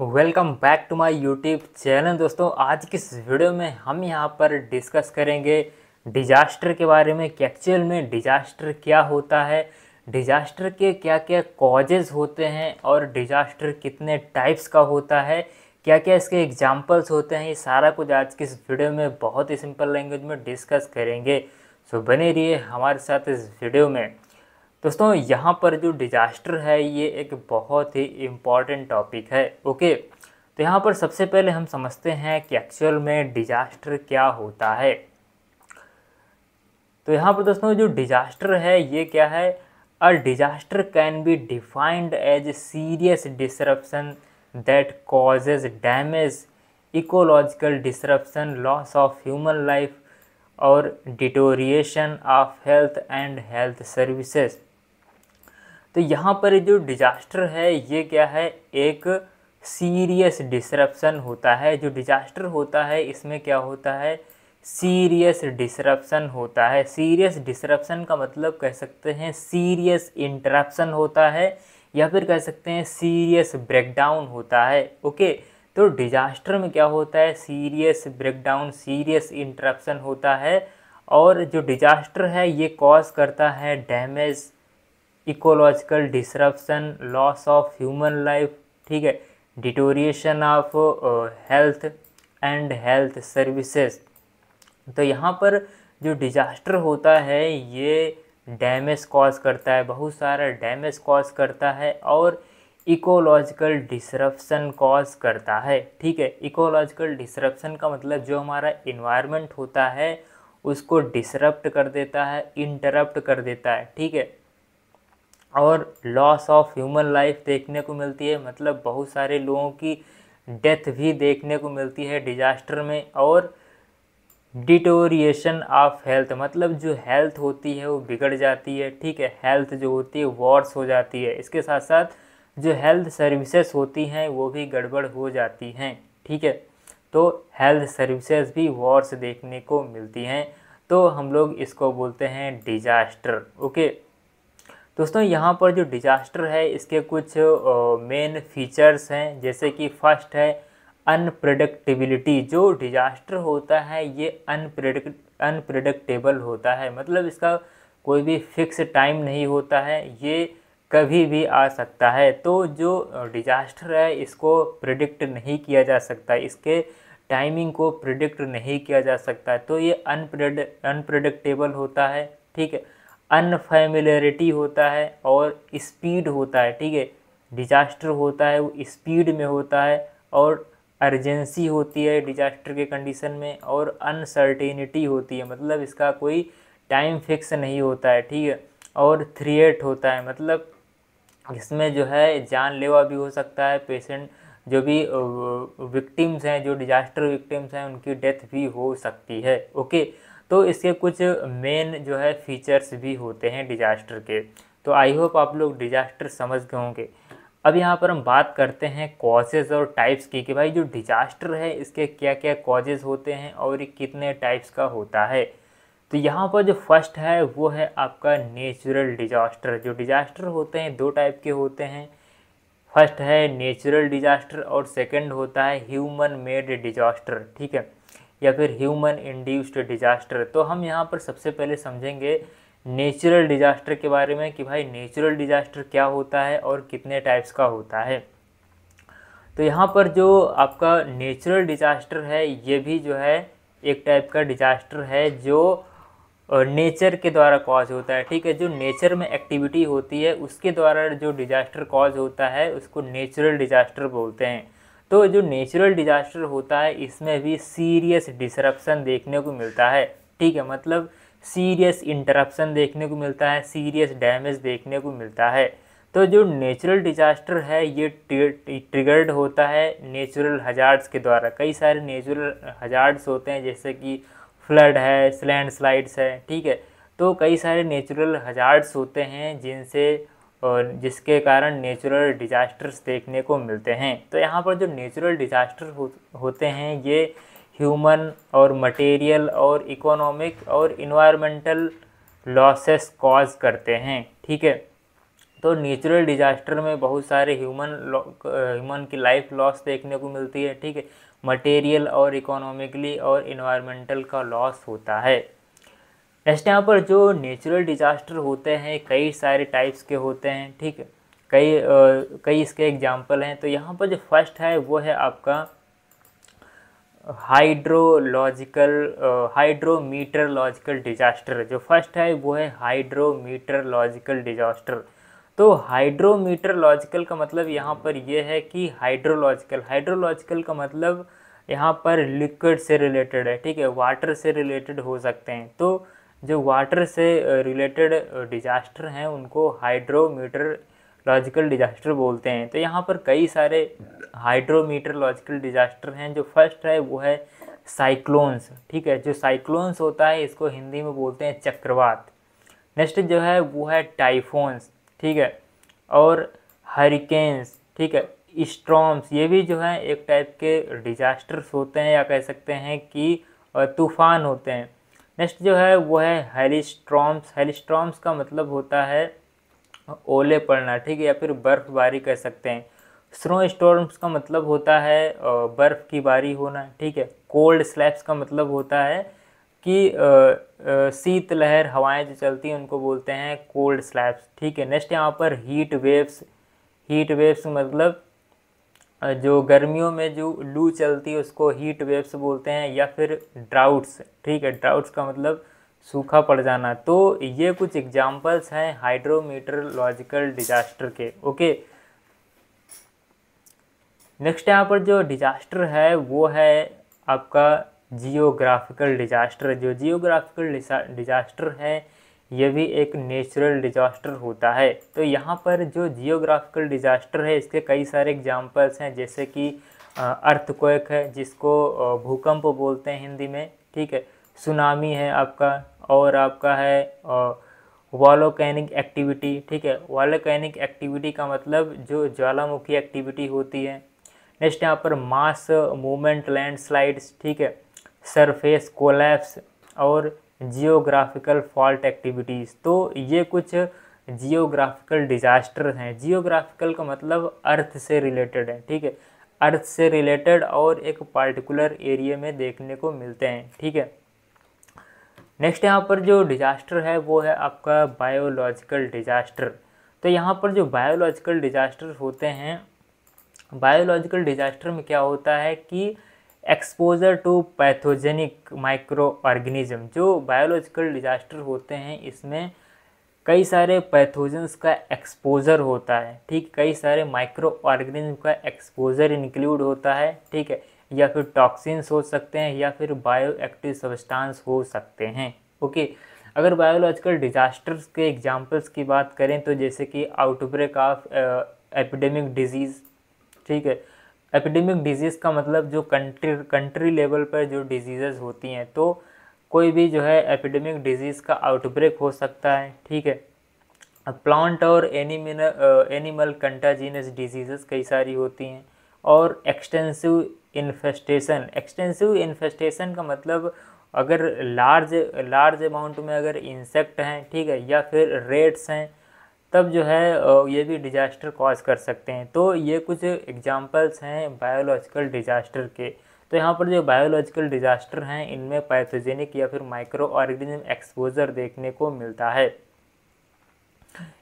welcome back to my YouTube channel दोस्तों आज की इस वीडियो में हम यहाँ पर डिस्कस करेंगे डिजास्टर के बारे में कि एक्चुअल में डिजास्टर क्या होता है डिजास्टर के क्या क्या कॉजेज़ होते हैं और डिजास्टर कितने टाइप्स का होता है क्या क्या इसके एग्जाम्पल्स होते हैं ये सारा कुछ आज की इस वीडियो में बहुत ही सिंपल लैंग्वेज में डिस्कस करेंगे सो बने रहिए हमारे साथ इस वीडियो में दोस्तों यहाँ पर जो डिजास्टर है ये एक बहुत ही इम्पॉर्टेंट टॉपिक है ओके तो यहाँ पर सबसे पहले हम समझते हैं कि एक्चुअल में डिजास्टर क्या होता है तो यहाँ पर दोस्तों जो डिजास्टर है ये क्या है a disaster can be defined as serious disruption that causes damage ecological disruption loss of human life और deterioration of health and health services तो यहाँ पर जो डिजास्टर है ये क्या है एक सीरियस डिसरप्शन होता है जो डिजास्टर होता है इसमें क्या होता है सीरियस डिसरप्शन होता है सीरियस डिसरप्शन का मतलब कह सकते हैं सीरियस इंटरप्शन होता है या फिर कह सकते हैं सीरियस ब्रेकडाउन होता है ओके तो डिजास्टर में क्या होता है सीरियस ब्रेकडाउन सीरियस इंटरप्शन होता है और जो डिजास्टर है ये कॉज करता है damage ecological disruption loss of human life ठीक है deterioration of health and health services तो यहाँ पर जो डिजास्टर होता है ये डैमेज कॉज करता है बहुत सारा डैमेज कॉज करता है और इकोलॉजिकल डिसरप्शन कॉज करता है ठीक है इकोलॉजिकल डिसरप्शन का मतलब जो हमारा इन्वायरमेंट होता है उसको डिसरप्ट कर देता है इंटरप्ट कर देता है ठीक है और लॉस ऑफ ह्यूमन लाइफ देखने को मिलती है मतलब बहुत सारे लोगों की डेथ भी देखने को मिलती है डिजास्टर में और डिटोरिएशन ऑफ हेल्थ मतलब जो हेल्थ होती है वो बिगड़ जाती है ठीक है हेल्थ जो होती है वॉर्स हो जाती है इसके साथ साथ जो हेल्थ सर्विसेज होती हैं वो भी गड़बड़ हो जाती हैं ठीक है तो हेल्थ सर्विसेज भी वॉर्स देखने को मिलती हैं तो हम लोग इसको बोलते हैं डिजास्टर ओके दोस्तों यहाँ पर जो डिज़ास्टर है इसके कुछ मेन फीचर्स हैं जैसे कि फर्स्ट है अनप्रडक्टिबिलिटी जो डिज़ास्टर होता है ये अनप्रडक्ट अनप्रडक्टेबल होता है मतलब इसका कोई भी फिक्स टाइम नहीं होता है ये कभी भी आ सकता है तो जो डिज़ास्टर है इसको प्रिडिक्ट नहीं किया जा सकता इसके टाइमिंग को प्रिडिक्ट नहीं किया जा सकता तो ये अनप्रड अनप्रडिक्टेबल होता है ठीक है अनफेमिलरिटी होता है और स्पीड होता है ठीक है डिजास्टर होता है वो स्पीड में होता है और अर्जेंसी होती है डिजास्टर के कंडीशन में और अनसर्टेनिटी होती है मतलब इसका कोई टाइम फिक्स नहीं होता है ठीक है और थ्रिएट होता है मतलब इसमें जो है जानलेवा भी हो सकता है पेशेंट जो भी विक्टिम्स हैं जो डिजास्टर विक्टिम्स हैं उनकी डेथ भी हो सकती है ओके तो इसके कुछ मेन जो है फीचर्स भी होते हैं डिजास्टर के तो आई होप आप लोग डिजास्टर समझ गए होंगे अब यहाँ पर हम बात करते हैं कॉजेज़ और टाइप्स की कि भाई जो डिजास्टर है इसके क्या क्या कॉजेज़ होते हैं और ये कितने टाइप्स का होता है तो यहाँ पर जो फर्स्ट है वो है आपका नेचुरल डिजास्टर जो डिजास्टर होते हैं दो टाइप के होते हैं फर्स्ट है नेचुरल डिजास्टर और सेकंड होता है ह्यूमन मेड डिजास्टर ठीक है या फिर ह्यूमन इंड्यूस्ड डिजास्टर तो हम यहाँ पर सबसे पहले समझेंगे नेचुरल डिजास्टर के बारे में कि भाई नेचुरल डिजास्टर क्या होता है और कितने टाइप्स का होता है तो यहाँ पर जो आपका नेचुरल डिजास्टर है ये भी जो है एक टाइप का डिजास्टर है जो नेचर के द्वारा कॉज होता है ठीक है जो नेचर में एक्टिविटी होती है उसके द्वारा जो डिजास्टर कॉज होता है उसको नेचुरल डिजास्टर बोलते हैं तो जो नेचुरल डिजास्टर होता है इसमें भी सीरियस डिसरप्शन देखने को मिलता है ठीक है मतलब सीरियस इंटरप्सन देखने को मिलता है सीरियस डैमेज देखने को मिलता है तो जो नेचुरल डिजास्टर है ये ट्रिगर्ड होता है नेचुरल हजार्ड्स के द्वारा कई सारे नेचुरल हजार्ड्स होते हैं जैसे कि फ्लड है लैंड स्लाइड्स है ठीक है तो कई सारे नेचुरल हजार्ड्स होते हैं जिनसे और जिसके कारण नेचुरल डिज़ास्टर्स देखने को मिलते हैं तो यहाँ पर जो नेचुरल डिज़ास्टर हो, होते हैं ये ह्यूमन और मटेरियल और इकोनॉमिक और इन्वायरमेंटल लॉसेस कॉज करते हैं ठीक है तो नेचुरल डिज़ास्टर में बहुत सारे ह्यूमन ह्यूमन की लाइफ लॉस देखने को मिलती है ठीक है मटेरियल और इकोनॉमिकली और इन्वायरमेंटल का लॉस होता है नेक्स्ट यहाँ पर जो नेचुरल डिज़ास्टर होते हैं कई सारे टाइप्स के होते हैं ठीक है कई आ, कई इसके एग्जाम्पल हैं तो यहाँ पर जो फर्स्ट है वो है आपका हाइड्रोलॉजिकल हाइड्रोमीटरलॉजिकल डिजास्टर जो फर्स्ट है वो है हाइड्रोमीटरलॉजिकल डिजास्टर तो हाइड्रोमीटरलॉजिकल का मतलब यहाँ पर यह है कि हाइड्रोलॉजिकल हाइड्रोलॉजिकल का मतलब यहाँ पर लिक्विड से रिलेटेड है ठीक है वाटर से रिलेटेड हो सकते हैं तो जो वाटर से रिलेटेड डिजास्टर हैं उनको हाइड्रोमीटरलॉजिकल डिजास्टर बोलते हैं तो यहाँ पर कई सारे हाइड्रोमीटरलॉजिकल डिजास्टर हैं जो फर्स्ट है वो है साइक्लोन्स ठीक है जो साइक्लोन्स होता है इसको हिंदी में बोलते हैं चक्रवात नेक्स्ट जो है वो है टाइफोन्स ठीक है और हरिकेन्स ठीक है स्ट्रॉम्स ये भी जो है एक टाइप के डिजास्टर्स होते हैं या कह सकते हैं कि तूफ़ान होते हैं नेक्स्ट जो है वो है हेलीस्ट्रॉम्स हेलीस्ट्रॉम्स का मतलब होता है ओले पड़ना ठीक है या फिर बर्फ़बारी कह सकते हैं स्नो स्टॉर्म्स का मतलब होता है बर्फ़ की बारी होना ठीक है कोल्ड स्लैब्स का मतलब होता है कि शीतलहर हवाएं जो चलती हैं उनको बोलते हैं कोल्ड स्लैब्स ठीक है नेक्स्ट यहाँ पर हीट वेव्स हीट वेव्स मतलब जो गर्मियों में जो लू चलती है उसको हीट वेव्स बोलते हैं या फिर ड्राउट्स ठीक है ड्राउट्स का मतलब सूखा पड़ जाना तो ये कुछ एग्जाम्पल्स हैं हाइड्रोमीटरलॉजिकल डिजास्टर के ओके नेक्स्ट यहाँ पर जो डिजास्टर है वो है आपका जियोग्राफिकल डिजास्टर जो जियोग्राफिकल डिजास्टर है यह भी एक नेचुरल डिज़ास्टर होता है तो यहाँ पर जो जियोग्राफिकल डिज़ास्टर है इसके कई सारे एग्जाम्पल्स हैं जैसे कि अर्थक्वेक है जिसको भूकंप बोलते हैं हिंदी में ठीक है सुनामी है आपका और आपका है वॉलोकैनिक एक्टिविटी ठीक है वॉलोकैनिक एक्टिविटी का मतलब जो ज्वालामुखी एक्टिविटी होती है नेक्स्ट यहाँ पर मास मूवमेंट लैंडस्लाइड्स ठीक है सरफेस कोलैप्स और जियोग्राफिकल फॉल्ट एक्टिविटीज़ तो ये कुछ जियोग्राफिकल डिज़ास्टर हैं जियोग्राफिकल का मतलब अर्थ से रिलेटेड है ठीक है अर्थ से रिलेटेड और एक पार्टिकुलर एरिया में देखने को मिलते हैं ठीक है नेक्स्ट यहाँ पर जो डिज़ास्टर है वो है आपका बायोलॉजिकल डिज़ास्टर तो यहाँ पर जो बायोलॉजिकल डिज़ास्टर होते हैं बायोलॉजिकल डिज़ास्टर में क्या होता है कि exposure to pathogenic microorganism जो बायोलॉजिकल डिजास्टर होते हैं इसमें कई सारे पैथोजेंस का एक्सपोजर होता है ठीक कई सारे माइक्रो ऑर्गेनिज्म का एक्सपोजर इंक्लूड होता है ठीक है या फिर टॉक्सिन्स हो सकते हैं या फिर बायो एक्टिव सब्सटेंस हो सकते हैं ओके अगर बायोलॉजिकल डिजास्टर्स के एग्जांपल्स की बात करें तो जैसे कि आउटब्रेक ऑफ एपिडेमिक डिजीज़ ठीक है एपिडेमिक डिजीज़ का मतलब जो कंट्री कंट्री लेवल पर जो डिजीज़ होती हैं तो कोई भी जो है एपिडेमिक डिजीज़ का आउटब्रेक हो सकता है ठीक है प्लांट और एनिमिन एनिमल कंटाजीनस डिजीज़ कई सारी होती हैं और एक्सटेंसिव इन्फेस्टेशन एक्सटेंसिव इन्फेस्टेशन का मतलब अगर लार्ज लार्ज अमाउंट में अगर इंसेक्ट हैं ठीक है या फिर रेट्स हैं तब जो है ये भी डिजास्टर कॉज कर सकते हैं तो ये कुछ एग्जांपल्स हैं बायोलॉजिकल डिजास्टर के तो यहाँ पर जो बायोलॉजिकल डिजास्टर हैं इनमें पैथोजेनिक या फिर माइक्रो ऑर्गेनिज्म एक्सपोजर देखने को मिलता है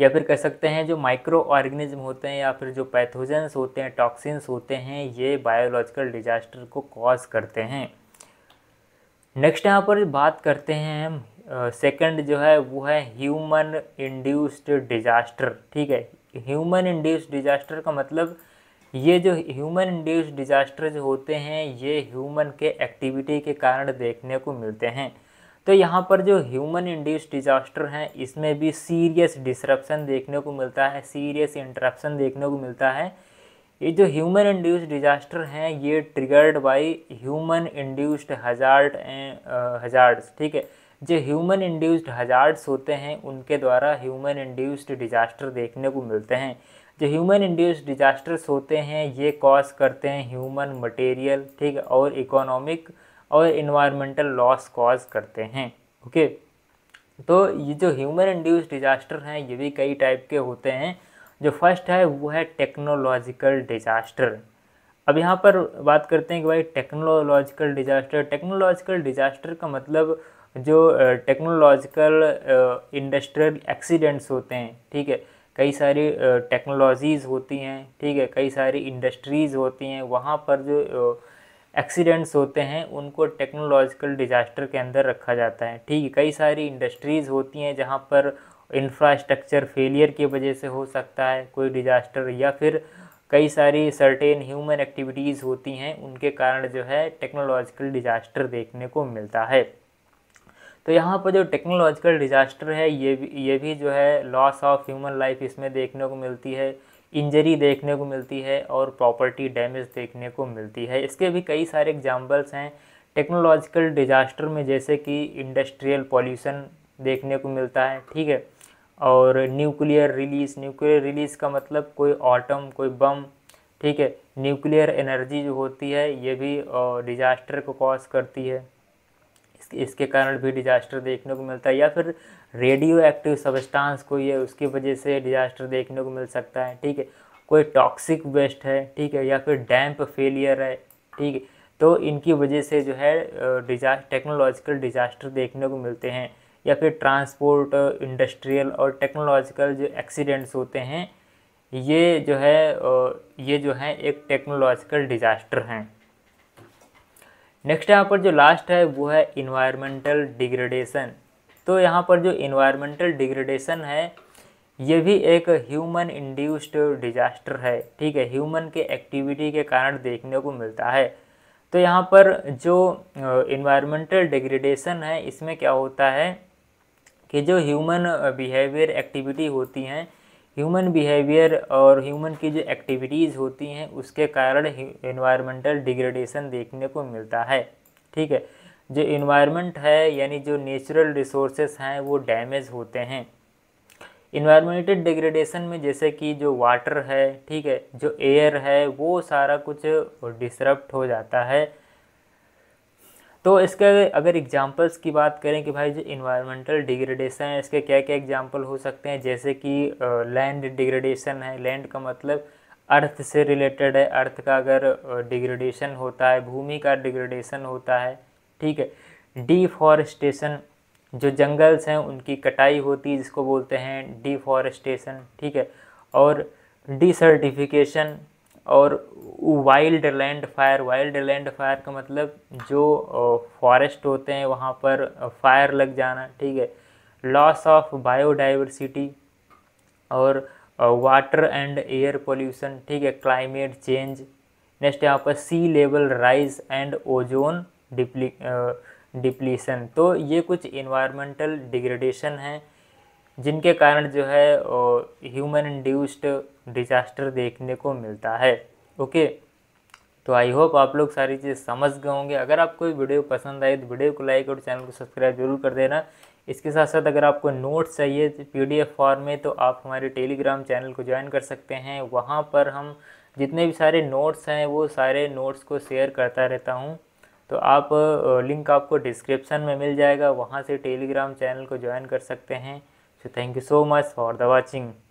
या फिर कह सकते हैं जो माइक्रो ऑर्गेनिज्म होते हैं या फिर जो पैथोजेंस होते हैं टॉक्सिन्स होते हैं ये बायोलॉजिकल डिजास्टर को कॉज करते हैं नेक्स्ट यहाँ पर बात करते हैं हम सेकंड जो है वो है ह्यूमन इंड्यूस्ड डिजास्टर ठीक है ह्यूमन इंड्यूस्ड डिजास्टर का मतलब ये जो ह्यूमन इंड्यूस्ड डिजास्टर जो होते हैं ये ह्यूमन के एक्टिविटी के कारण देखने को मिलते हैं तो यहाँ पर जो ह्यूमन इंड्यूस्ड डिजास्टर हैं इसमें भी सीरियस डिसरप्शन देखने को मिलता है सीरियस इंटरप्शन देखने को मिलता है ये जो ह्यूमन इंड्यूस्ड डिजास्टर हैं ये triggered by human induced hazard hazards ठीक है जो ह्यूमन इंड्यूस्ड हजार्ड्स होते हैं उनके द्वारा ह्यूमन इंड्यूस्ड डिजास्टर देखने को मिलते हैं जो ह्यूमन इंड्यूस्ड डिजास्टर्स होते हैं ये कॉज करते हैं ह्यूमन मटेरियल ठीक और इकोनॉमिक और इन्वायरमेंटल लॉस कॉज करते हैं ओके तो ये जो ह्यूमन इंड्यूस्ड डिजास्टर हैं ये भी कई टाइप के होते हैं जो फर्स्ट है वो है टेक्नोलॉजिकल डिजास्टर अब यहाँ पर बात करते हैं कि भाई टेक्नोलॉजिकल डिजास्टर टेक्नोलॉजिकल डिजास्टर का मतलब जो टेक्नोलॉजिकल इंडस्ट्रियल एक्सीडेंट्स होते हैं ठीक है कई सारी टेक्नोलॉजीज़ होती हैं ठीक है कई सारी इंडस्ट्रीज़ होती हैं वहाँ पर जो एक्सीडेंट्स होते हैं उनको टेक्नोलॉजिकल डिज़ास्टर के अंदर रखा जाता है ठीक है कई सारी इंडस्ट्रीज़ होती हैं जहाँ पर इंफ्रास्ट्रक्चर फेलियर की वजह से हो सकता है कोई डिज़ास्टर या फिर कई सारी सर्टेन ह्यूमन एक्टिविटीज़ होती हैं उनके कारण जो है टेक्नोलॉजिकल डिज़ास्टर देखने को मिलता है तो यहाँ पर जो टेक्नोलॉजिकल डिजास्टर है ये भी ये भी जो है लॉस ऑफ ह्यूमन लाइफ इसमें देखने को मिलती है इंजरी देखने को मिलती है और प्रॉपर्टी डैमेज देखने को मिलती है इसके भी कई सारे एग्जाम्पल्स हैं टेक्नोलॉजिकल डिजास्टर में जैसे कि इंडस्ट्रियल पॉल्यूशन देखने को मिलता है ठीक है और न्यूक्लियर रिलीज़ न्यूक्लियर रिलीज़ का मतलब कोई ऑटम कोई बम ठीक है न्यूक्लियर एनर्जी जो होती है ये भी डिजास्टर को कॉज करती है इसके कारण भी डिजास्टर देखने को मिलता है या फिर रेडियो एक्टिव सबस्टांस कोई है उसकी वजह से डिजास्टर देखने को मिल सकता है ठीक है कोई टॉक्सिक वेस्ट है ठीक है या फिर डैम्प फेलियर है ठीक है तो इनकी वजह से जो है डिजा टेक्नोलॉजिकल डिजास्टर देखने को मिलते हैं या फिर ट्रांसपोर्ट इंडस्ट्रियल और टेक्नोलॉजिकल जो एक्सीडेंट्स होते हैं ये जो है ये जो है एक टेक्नोलॉजिकल डिजास्टर हैं नेक्स्ट यहाँ पर जो लास्ट है वो है इन्वायरमेंटल डिग्रेडेशन तो यहाँ पर जो इन्वायरमेंटल डिग्रेडेशन है ये भी एक ह्यूमन इंड्यूस्ड डिजास्टर है ठीक है ह्यूमन के एक्टिविटी के कारण देखने को मिलता है तो यहाँ पर जो इन्वायरमेंटल डिग्रेडेशन है इसमें क्या होता है कि जो ह्यूमन बिहेवियर एक्टिविटी होती हैं ह्यूमन बिहेवियर और ह्यूमन की जो एक्टिविटीज़ होती हैं उसके कारण इन्वायरमेंटल डिग्रेडेशन देखने को मिलता है ठीक है जो इन्वायरमेंट है यानी जो नेचुरल रिसोर्सेस हैं वो डैमेज होते हैं इन्वायरमेंटल डिग्रेडेशन में जैसे कि जो वाटर है ठीक है जो एयर है वो सारा कुछ डिसरप्ट हो जाता है तो इसके अगर एग्जांपल्स की बात करें कि भाई जो इन्वायरमेंटल डिग्रेडेशन है इसके क्या क्या एग्जांपल हो सकते हैं जैसे कि लैंड डिग्रेडेशन है लैंड का मतलब अर्थ से रिलेटेड है अर्थ का अगर डिग्रेडेशन होता है भूमि का डिग्रेडेशन होता है ठीक है डिफॉरेस्टेशन जो जंगल्स हैं उनकी कटाई होती है जिसको बोलते हैं डिफॉरेस्टेशन ठीक है और डिसर्टिफिकेशन और wildland fire wildland fire का मतलब जो फॉरेस्ट होते हैं वहाँ पर फायर लग जाना ठीक है लॉस ऑफ बायोडाइवर्सिटी और वाटर एंड एयर पोल्यूशन ठीक है क्लाइमेट चेंज नेक्स्ट यहाँ पर sea level rise and ozone deple depletion तो ये कुछ इन्वायरमेंटल डिग्रेडेशन हैं जिनके कारण जो है ह्यूमन इंड्यूस्ड डिजास्टर देखने को मिलता है ओके तो आई होप आप लोग सारी चीज़ समझ गए होंगे अगर आपको वीडियो पसंद आए तो वीडियो को लाइक और चैनल को सब्सक्राइब जरूर कर देना इसके साथ साथ अगर आपको नोट्स चाहिए पीडीएफ फॉर्म में तो आप हमारे टेलीग्राम चैनल को ज्वाइन कर सकते हैं वहाँ पर हम जितने भी सारे नोट्स हैं वो सारे नोट्स को शेयर करता रहता हूँ तो आप लिंक आपको डिस्क्रिप्शन में मिल जाएगा वहाँ से टेलीग्राम चैनल को ज्वाइन कर सकते हैं so thank you so much for the watching